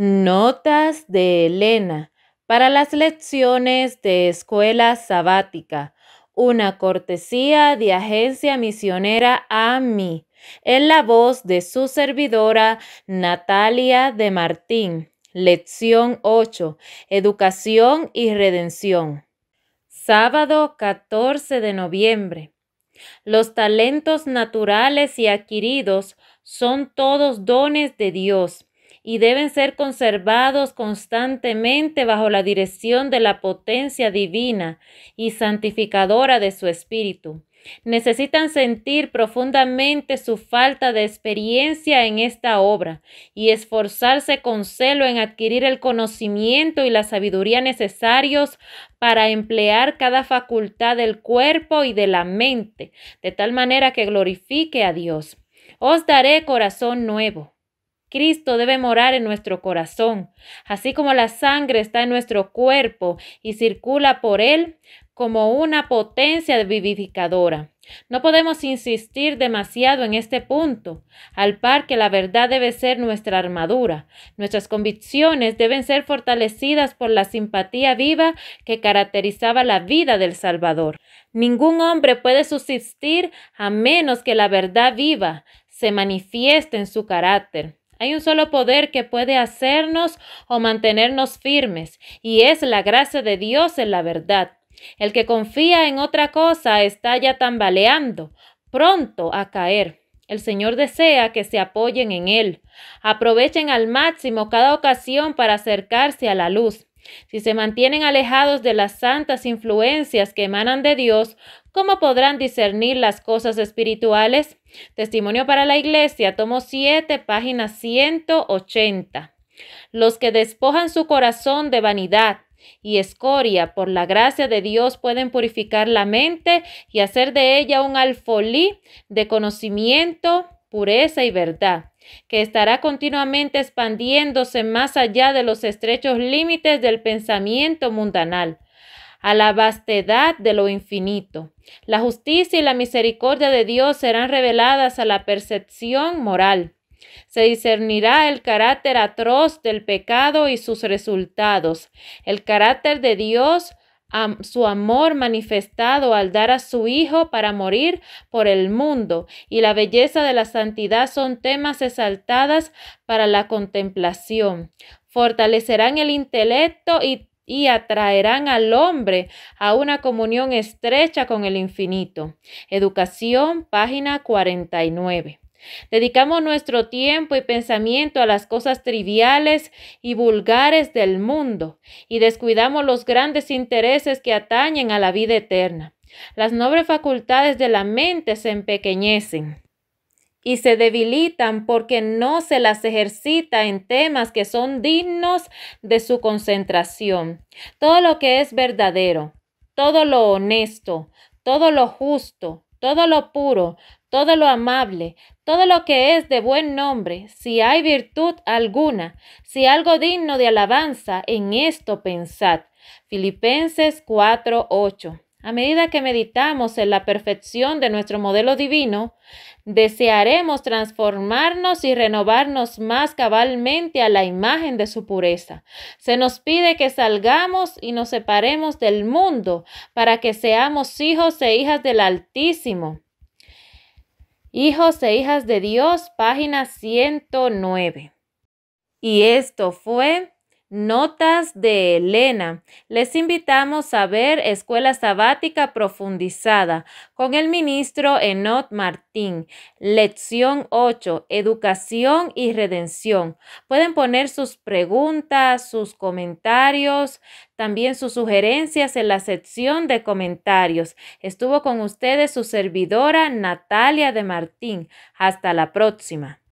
Notas de Elena para las lecciones de escuela sabática. Una cortesía de Agencia Misionera A mí, En la voz de su servidora Natalia de Martín. Lección 8. Educación y redención. Sábado 14 de noviembre. Los talentos naturales y adquiridos son todos dones de Dios y deben ser conservados constantemente bajo la dirección de la potencia divina y santificadora de su espíritu. Necesitan sentir profundamente su falta de experiencia en esta obra y esforzarse con celo en adquirir el conocimiento y la sabiduría necesarios para emplear cada facultad del cuerpo y de la mente, de tal manera que glorifique a Dios. Os daré corazón nuevo Cristo debe morar en nuestro corazón, así como la sangre está en nuestro cuerpo y circula por él como una potencia vivificadora. No podemos insistir demasiado en este punto, al par que la verdad debe ser nuestra armadura. Nuestras convicciones deben ser fortalecidas por la simpatía viva que caracterizaba la vida del Salvador. Ningún hombre puede subsistir a menos que la verdad viva se manifieste en su carácter. Hay un solo poder que puede hacernos o mantenernos firmes, y es la gracia de Dios en la verdad. El que confía en otra cosa está ya tambaleando, pronto a caer. El Señor desea que se apoyen en Él. Aprovechen al máximo cada ocasión para acercarse a la luz. Si se mantienen alejados de las santas influencias que emanan de Dios, ¿cómo podrán discernir las cosas espirituales? Testimonio para la Iglesia, tomo 7, página 180. Los que despojan su corazón de vanidad y escoria por la gracia de Dios pueden purificar la mente y hacer de ella un alfolí de conocimiento, pureza y verdad que estará continuamente expandiéndose más allá de los estrechos límites del pensamiento mundanal a la vastedad de lo infinito. La justicia y la misericordia de Dios serán reveladas a la percepción moral. Se discernirá el carácter atroz del pecado y sus resultados, el carácter de Dios, su amor manifestado al dar a su Hijo para morir por el mundo, y la belleza de la santidad son temas exaltadas para la contemplación. Fortalecerán el intelecto y, y atraerán al hombre a una comunión estrecha con el infinito. Educación, página 49. Dedicamos nuestro tiempo y pensamiento a las cosas triviales y vulgares del mundo y descuidamos los grandes intereses que atañen a la vida eterna. Las nobles facultades de la mente se empequeñecen y se debilitan porque no se las ejercita en temas que son dignos de su concentración. Todo lo que es verdadero, todo lo honesto, todo lo justo, todo lo puro, todo lo amable, todo lo que es de buen nombre, si hay virtud alguna, si algo digno de alabanza, en esto pensad. Filipenses 4:8. A medida que meditamos en la perfección de nuestro modelo divino, desearemos transformarnos y renovarnos más cabalmente a la imagen de su pureza. Se nos pide que salgamos y nos separemos del mundo para que seamos hijos e hijas del Altísimo. Hijos e hijas de Dios, página 109. Y esto fue Notas de Elena. Les invitamos a ver Escuela Sabática Profundizada con el ministro Enot Martín. Lección 8. Educación y Redención. Pueden poner sus preguntas, sus comentarios, también sus sugerencias en la sección de comentarios. Estuvo con ustedes su servidora Natalia de Martín. Hasta la próxima.